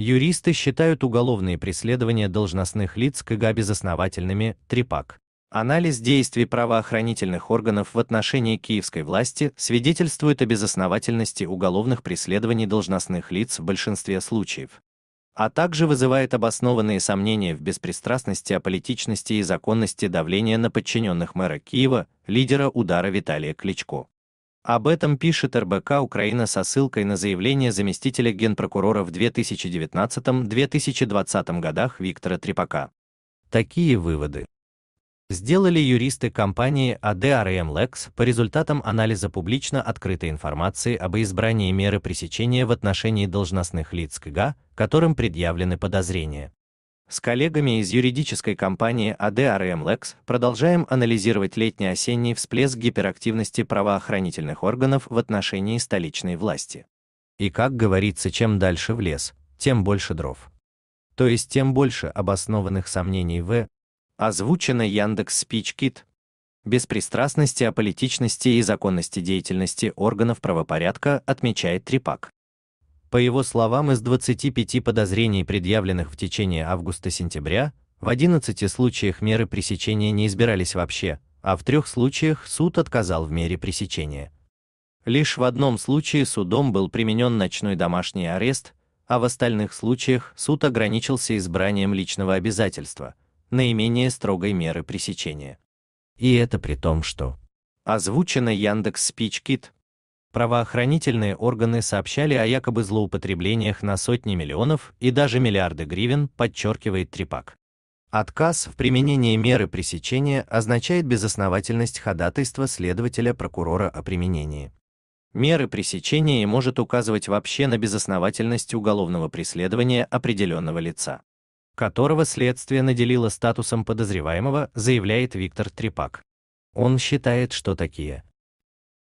Юристы считают уголовные преследования должностных лиц КГ безосновательными, трепак. Анализ действий правоохранительных органов в отношении киевской власти свидетельствует о безосновательности уголовных преследований должностных лиц в большинстве случаев, а также вызывает обоснованные сомнения в беспристрастности, аполитичности и законности давления на подчиненных мэра Киева, лидера удара Виталия Кличко. Об этом пишет РБК Украина со ссылкой на заявление заместителя генпрокурора в 2019-2020 годах Виктора Трепака. Такие выводы сделали юристы компании ADRM Lex по результатам анализа публично открытой информации об избрании меры пресечения в отношении должностных лиц КГА, которым предъявлены подозрения. С коллегами из юридической компании ADRM Lex продолжаем анализировать летний-осенний всплеск гиперактивности правоохранительных органов в отношении столичной власти. И как говорится, чем дальше в лес, тем больше дров. То есть тем больше обоснованных сомнений в озвучено Яндекс Спичкит беспристрастности о политичности и законности деятельности органов правопорядка отмечает Трипак. По его словам, из 25 подозрений, предъявленных в течение августа-сентября, в 11 случаях меры пресечения не избирались вообще, а в трех случаях суд отказал в мере пресечения. Лишь в одном случае судом был применен ночной домашний арест, а в остальных случаях суд ограничился избранием личного обязательства, наименее строгой меры пресечения. И это при том, что озвучено Яндекс Спичкит Правоохранительные органы сообщали о якобы злоупотреблениях на сотни миллионов и даже миллиарды гривен, подчеркивает Трипак. Отказ в применении меры пресечения означает безосновательность ходатайства следователя прокурора о применении. Меры пресечения может указывать вообще на безосновательность уголовного преследования определенного лица, которого следствие наделило статусом подозреваемого, заявляет Виктор Трепак. Он считает, что такие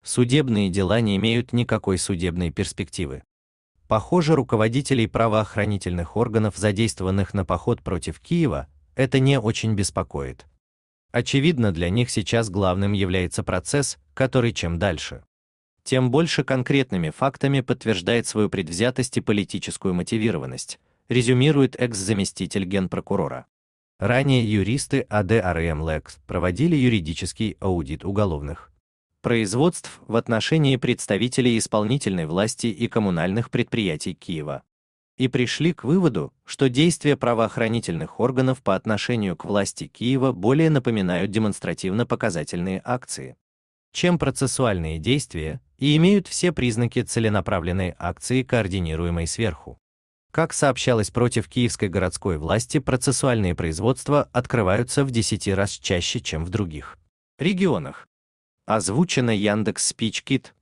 Судебные дела не имеют никакой судебной перспективы. Похоже, руководителей правоохранительных органов, задействованных на поход против Киева, это не очень беспокоит. Очевидно, для них сейчас главным является процесс, который чем дальше, тем больше конкретными фактами подтверждает свою предвзятость и политическую мотивированность, резюмирует экс-заместитель генпрокурора. Ранее юристы АДРМ АРМ ЛЭКС проводили юридический аудит уголовных производств в отношении представителей исполнительной власти и коммунальных предприятий Киева. И пришли к выводу, что действия правоохранительных органов по отношению к власти Киева более напоминают демонстративно-показательные акции, чем процессуальные действия и имеют все признаки целенаправленной акции, координируемой сверху. Как сообщалось против киевской городской власти, процессуальные производства открываются в 10 раз чаще, чем в других регионах. Озвучено Яндекс Спичкит.